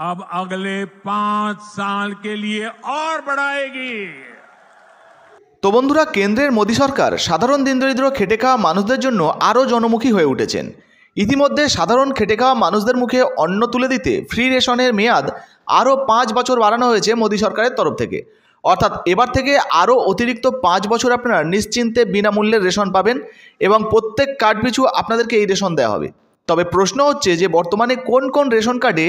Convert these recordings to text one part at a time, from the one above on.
अब अगले पांच साल के लिए और बढ़ाएगी তো বন্ধুরা কেন্দ্রের মোদী সরকার সাধারণ দিনদরিদ্র খেটে খাওয়া মানুষদের জন্য আরও জনমুখী হয়ে উঠেছেন ইতিমধ্যে সাধারণ খেটে খাওয়া মানুষদের মুখে অন্ন তুলে দিতে ফ্রি রেশনের মেয়াদ আরও পাঁচ বছর বাড়ানো হয়েছে মোদী সরকারের তরফ থেকে অর্থাৎ এবার থেকে আরও অতিরিক্ত পাঁচ বছর আপনারা নিশ্চিন্তে বিনামূল্যে রেশন পাবেন এবং প্রত্যেক কার্ড পিছু আপনাদেরকে এই রেশন দেওয়া হবে তবে প্রশ্ন হচ্ছে যে বর্তমানে কোন কোন রেশন কার্ডে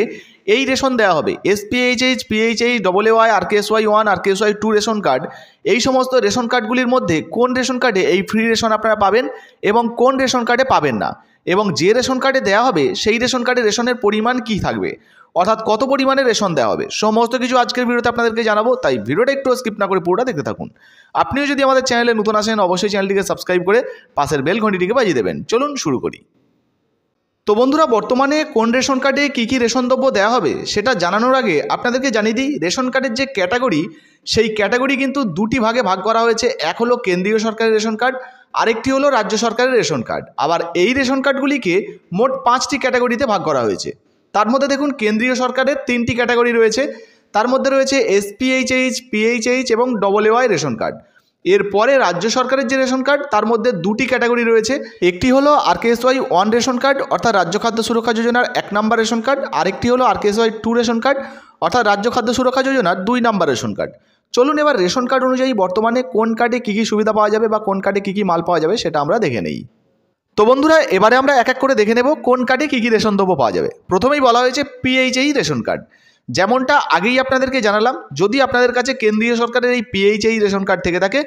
এই রেশন দেওয়া হবে SPHH PHH double Y R KS Y one R KS Y two ration card এই সমস্ত রেশন কার্ডগুলির মধ্যে কোন রেশন কার্ডে এই ফ্রি রেশন আপনারা পাবেন এবং কোন রেশন কার্ডে পাবেন না এবং যে রেশন কার্ডে দেওয়া হবে সেই রেশন কার্ডে রেশনের পরিমাণ কি থাকবে অর্থাৎ কত পরিমাণে রেশন দেওয়া হবে সমস্ত কিছু আজকের ভিডিওতে আপনাদেরকে জানাবো তাই ভিডিওটা একটু স্কিপ না করে পুরোটা দেখতে থাকুন আপনিও যদি আমাদের চ্যানেলে নতুন আসেন অবশ্যই চ্যানেলটিকে সাবস্ক্রাইব করে পাশের বেল ঘন্টিটিকে বাজিয়ে দেবেন চলুন শুরু করি তো বন্ধুরা বর্তমানে কোন রেশন কার্ডে কী কী রেশন দ্রব্য দেওয়া হবে সেটা জানানোর আগে আপনাদেরকে জানিয়ে দিই রেশন কার্ডের যে ক্যাটাগরি সেই ক্যাটাগরি কিন্তু দুটি ভাগে ভাগ করা হয়েছে এক হলো কেন্দ্রীয় সরকারের রেশন কার্ড আরেকটি হলো রাজ্য সরকারের রেশন কার্ড আবার এই রেশন কার্ডগুলিকে মোট পাঁচটি ক্যাটাগরিতে ভাগ করা হয়েছে তার মধ্যে দেখুন কেন্দ্রীয় সরকারের তিনটি ক্যাটাগরি রয়েছে তার মধ্যে রয়েছে এসপিএইচএইচ পিএইচএইচ এবং ডবল ওয়াই রেশন কার্ড এরপরে রাজ্য সরকারের যে রেশন কার্ড তার মধ্যে দুটি ক্যাটাগরি রয়েছে একটি হলো আরকেএসওয়াই ওয়ান রেশন কার্ড অর্থাৎ রাজ্য খাদ্য সুরক্ষা যোজনার এক নম্বর রেশন কার্ড আরেকটি হলো আরকেএসওয়াই টু রেশন কার্ড অর্থাৎ রাজ্য খাদ্য সুরক্ষা যোজনার দুই নম্বর রেশন কার্ড চলুন এবার রেশন কার্ড অনুযায়ী বর্তমানে কোন কার্ডে কী কী সুবিধা পাওয়া যাবে বা কোন কার্ডে কী কী মাল পাওয়া যাবে সেটা আমরা দেখে নেই তো বন্ধুরা এবারে আমরা এক এক করে দেখে নেব কোন কার্ডে কী কী রেশন দ্রব্য পাওয়া যাবে প্রথমেই বলা হয়েছে পিএইচএই e রেশন কার্ড যেমনটা আগেই আপনাদেরকে জানালাম যদি আপনাদের কাছে কেন্দ্রীয় সরকারের এই পিএইচআই রেশন কার্ড থেকে থাকে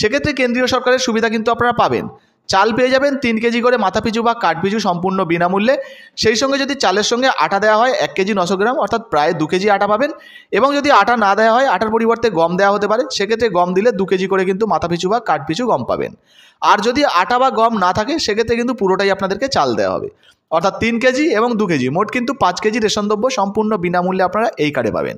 সেক্ষেত্রে কেন্দ্রীয় সরকারের সুবিধা কিন্তু আপনারা পাবেন চাল পেয়ে যাবেন তিন কেজি করে মাথা পিছু বা কাঠ পিছু সম্পূর্ণ বিনামূল্যে সেই সঙ্গে যদি চালের সঙ্গে আটা দেওয়া হয় এক কেজি নশো গ্রাম অর্থাৎ প্রায় দু কেজি আটা পাবেন এবং যদি আটা না দেওয়া হয় আটার পরিবর্তে গম দেওয়া হতে পারে সেক্ষেত্রে গম দিলে দু কেজি করে কিন্তু মাথা পিছু বা কাঠ পিছু গম পাবেন আর যদি আটা বা গম না থাকে সেক্ষেত্রে কিন্তু পুরোটাই আপনাদেরকে চাল দেওয়া হবে অর্থাৎ তিন কেজি এবং দু কেজি মোট কিন্তু পাঁচ কেজি রেশন দ্রব্য সম্পূর্ণ বিনামূল্যে আপনারা এই কার্ডে পাবেন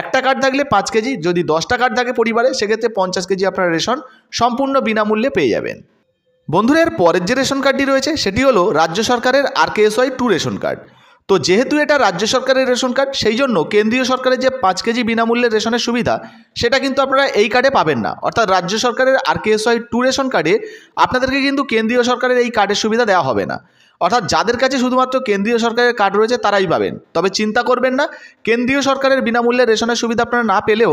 একটা কার্ড থাকলে পাঁচ কেজি যদি দশটা কার্ড থাকে পরিবারে সেক্ষেত্রে পঞ্চাশ কেজি আপনারা রেশন সম্পূর্ণ বিনামূল্যে পেয়ে যাবেন বন্ধুরা এর পরের যে রেশন কার্ডটি রয়েছে সেটি হলো রাজ্য সরকারের R K S Y two ration card তো যেহেতু এটা রাজ্য সরকারের রেশন কার্ড সেই জন্য কেন্দ্রীয় সরকারের যে পাঁচ কেজি বিনামূল্যে রেশনের সুবিধা সেটা কিন্তু আপনারা এই কার্ডে পাবেন না অর্থাৎ রাজ্য সরকারের আর কেএসওয়াই টু রেশন কার্ডে আপনাদেরকে কিন্তু কেন্দ্রীয় সরকারের এই কার্ডের সুবিধা দেওয়া হবে না অর্থাৎ যাদের কাছে শুধুমাত্র কেন্দ্রীয় সরকারের কার্ড রয়েছে তারাই পাবেন তবে চিন্তা করবেন না কেন্দ্রীয় সরকারের বিনামূল্যে রেশনের সুবিধা আপনারা না পেলেও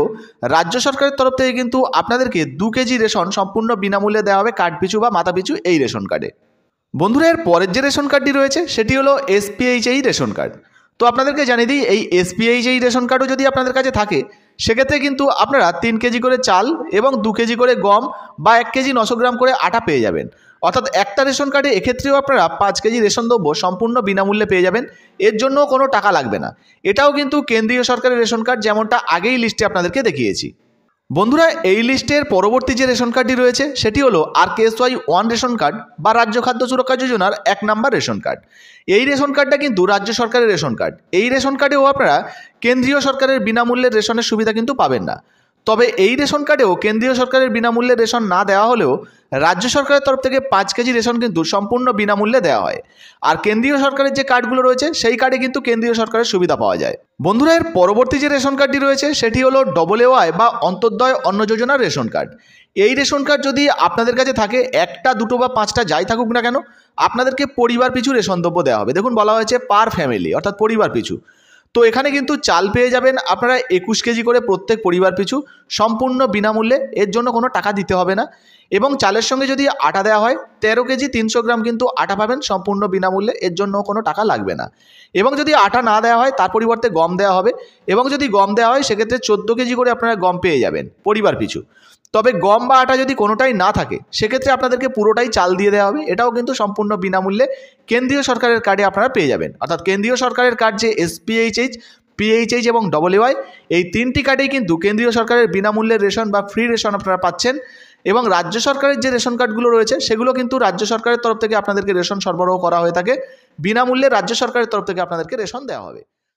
রাজ্য সরকারের তরফ থেকে কিন্তু আপনাদেরকে দু কেজি রেশন সম্পূর্ণ বিনামূল্যে দেওয়া হবে কার্ড পিছু বা মাথা পিছু এই রেশন কার্ডে বন্ধুরা এর পরের যে রেশন কার্ডটি রয়েছে সেটি হলো এসপিএইচআই রেশন কার্ড তো আপনাদেরকে জানিয়ে দিই এই এসপিএইচআই রেশন কার্ডও যদি আপনাদের কাছে থাকে সেক্ষেত্রে কিন্তু আপনারা তিন কেজি করে চাল এবং দু কেজি করে গম বা এক কেজি নশো গ্রাম করে আটা পেয়ে যাবেন অর্থাৎ একটা রেশন কার্ডে এক্ষেত্রেও আপনারা পাঁচ কেজি রেশন দ্রব্য সম্পূর্ণ বিনামূল্যে পেয়ে যাবেন এর জন্য কোনো টাকা লাগবে না এটাও কিন্তু কেন্দ্রীয় সরকারের রেশন কার্ড যেমনটা আগেই লিস্টে আপনাদেরকে দেখিয়েছি বন্ধুরা এই লিস্টের পরবর্তী যে রেশন কার্ডটি রয়েছে সেটি হলো R KSY one ration card বা রাজ্য খাদ্য সুরক্ষা যোজনার এক নাম্বার রেশন কার্ড এই রেশন কার্ডটা কিন্তু রাজ্য সরকারের রেশন কার্ড এই রেশন কার্ডেও আপনারা কেন্দ্রীয় সরকারের বিনামূল্যের রেশনের সুবিধা কিন্তু পাবেন না তবে এই রেশন কার্ডেও কেন্দ্রীয় সরকারের বিনামূল্যে রেশন না দেওয়া হলেও রাজ্য সরকারের তরফ থেকে পাঁচ কেজি রেশন কিন্তু সম্পূর্ণ বিনামূল্যে দেওয়া হয় আর কেন্দ্রীয় সরকারের যে কার্ডগুলো রয়েছে সেই কার্ডে কিন্তু কেন্দ্রীয় সরকারের সুবিধা পাওয়া যায় বন্ধুরা এর পরবর্তী যে রেশন কার্ডটি রয়েছে সেটি হলো ডবল এওয়াই বা অন্তর্দয় অন্ন যোজনার রেশন কার্ড এই রেশন কার্ড যদি আপনাদের কাছে থাকে একটা দুটো বা পাঁচটা যাই থাকুক না কেন আপনাদেরকে পরিবার পিছু রেশন দ্রব্য দেওয়া হবে দেখুন বলা হয়েছে পার ফ্যামিলি অর্থাৎ পরিবার পিছু তো এখানে কিন্তু চাল পেয়ে যাবেন আপনারা একুশ কেজি করে প্রত্যেক পরিবার পিছু সম্পূর্ণ বিনামূল্যে এর জন্য কোনো টাকা দিতে হবে না এবং চালের সঙ্গে যদি আটা দেওয়া হয় তেরো কেজি তিনশো গ্রাম কিন্তু আটা পাবেন সম্পূর্ণ বিনামূল্যে এর জন্য কোনো টাকা লাগবে না এবং যদি আটা না দেওয়া হয় তার পরিবর্তে গম দেওয়া হবে এবং যদি গম দেওয়া হয় সেক্ষেত্রে চোদ্দো কেজি করে আপনারা গম পেয়ে যাবেন পরিবার পিছু তবে গম বা আটা যদি কোনোটাই না থাকে সেক্ষেত্রে আপনাদেরকে পুরোটাই চাল দিয়ে দেওয়া হবে এটাও কিন্তু সম্পূর্ণ বিনামূল্যে কেন্দ্রীয় সরকারের কার্ডে আপনারা পেয়ে যাবেন অর্থাৎ কেন্দ্রীয় সরকারের কার্ড যে এসপিএইচএইচ পিএইচএইচ এবং ডব্লিউআই এই তিনটি কার্ডেই কিন্তু কেন্দ্রীয় সরকারের বিনামূল্যে রেশন বা ফ্রি রেশন আপনারা পাচ্ছেন এবং রাজ্য সরকারের যে রেশন কার্ডগুলো রয়েছে সেগুলো কিন্তু রাজ্য সরকারের তরফ থেকে আপনাদেরকে রেশন সরবরাহ করা হয়ে থাকে বিনামূল্যে রাজ্য সরকারের তরফ থেকে আপনাদেরকে রেশন দেওয়া হবে